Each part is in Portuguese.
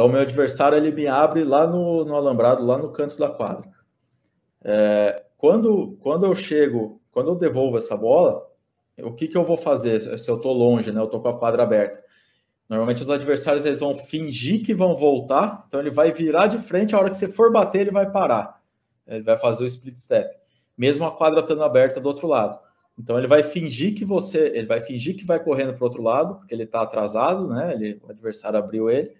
Então, meu adversário ele me abre lá no, no alambrado, lá no canto da quadra. É, quando, quando eu chego, quando eu devolvo essa bola, o que, que eu vou fazer se eu estou longe, né? Eu estou com a quadra aberta. Normalmente os adversários eles vão fingir que vão voltar, então ele vai virar de frente, a hora que você for bater, ele vai parar. Ele vai fazer o split step. Mesmo a quadra estando aberta do outro lado. Então ele vai fingir que você, ele vai fingir que vai correndo para o outro lado, porque ele está atrasado, né? Ele, o adversário abriu ele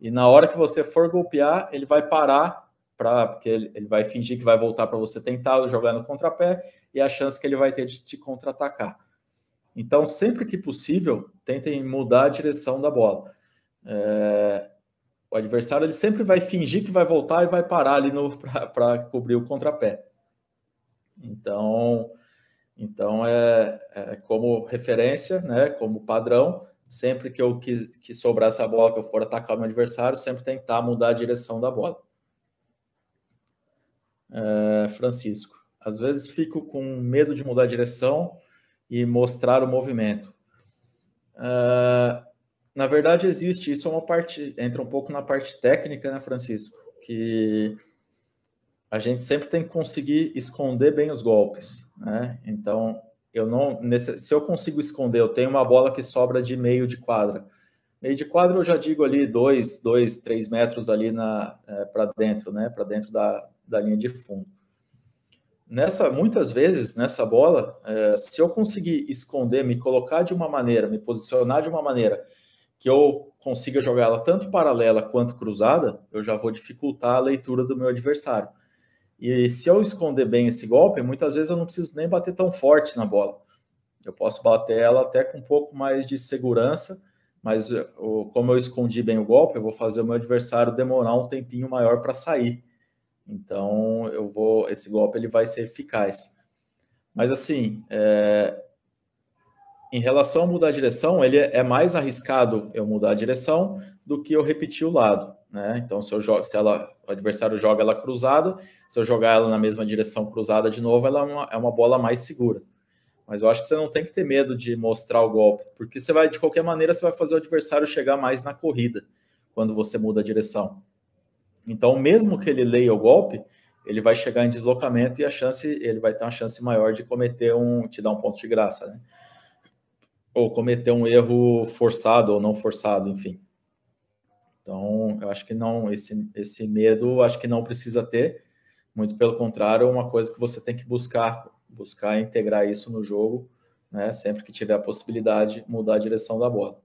e na hora que você for golpear, ele vai parar para porque ele, ele, vai fingir que vai voltar para você tentar jogar no contrapé e a chance que ele vai ter de te contra-atacar. Então, sempre que possível, tentem mudar a direção da bola. É, o adversário ele sempre vai fingir que vai voltar e vai parar ali para cobrir o contrapé. Então, então é, é como referência, né, como padrão, sempre que eu que sobrar essa bola, que eu for atacar o meu adversário, sempre tentar mudar a direção da bola. É, Francisco, às vezes fico com medo de mudar a direção e mostrar o movimento. É, na verdade, existe isso é uma parte, entra um pouco na parte técnica, né, Francisco? Que a gente sempre tem que conseguir esconder bem os golpes, né? Então, eu não, nesse, se eu consigo esconder, eu tenho uma bola que sobra de meio de quadra. Meio de quadra eu já digo ali dois, dois, três metros ali na é, para dentro, né? Para dentro da, da linha de fundo. Nessa, muitas vezes nessa bola, é, se eu conseguir esconder, me colocar de uma maneira, me posicionar de uma maneira que eu consiga jogar ela tanto paralela quanto cruzada, eu já vou dificultar a leitura do meu adversário. E se eu esconder bem esse golpe, muitas vezes eu não preciso nem bater tão forte na bola. Eu posso bater ela até com um pouco mais de segurança, mas eu, eh, como eu escondi bem o golpe, eu vou fazer o meu adversário demorar um tempinho maior para sair. Então, eu vou, esse golpe ele vai ser eficaz. Mas assim, é, em relação a mudar a direção, ele é, é mais arriscado eu mudar a direção do que eu repetir o lado. Né? Então, se, eu jogo, se ela, o adversário joga ela cruzada, se eu jogar ela na mesma direção cruzada de novo, ela é uma, é uma bola mais segura. Mas eu acho que você não tem que ter medo de mostrar o golpe, porque você vai, de qualquer maneira, você vai fazer o adversário chegar mais na corrida quando você muda a direção. Então, mesmo que ele leia o golpe, ele vai chegar em deslocamento e a chance, ele vai ter uma chance maior de cometer um, te dar um ponto de graça, né? ou cometer um erro forçado ou não forçado, enfim. Então, eu acho que não, esse, esse medo, acho que não precisa ter. Muito pelo contrário, é uma coisa que você tem que buscar, buscar integrar isso no jogo, né? Sempre que tiver a possibilidade, mudar a direção da bola.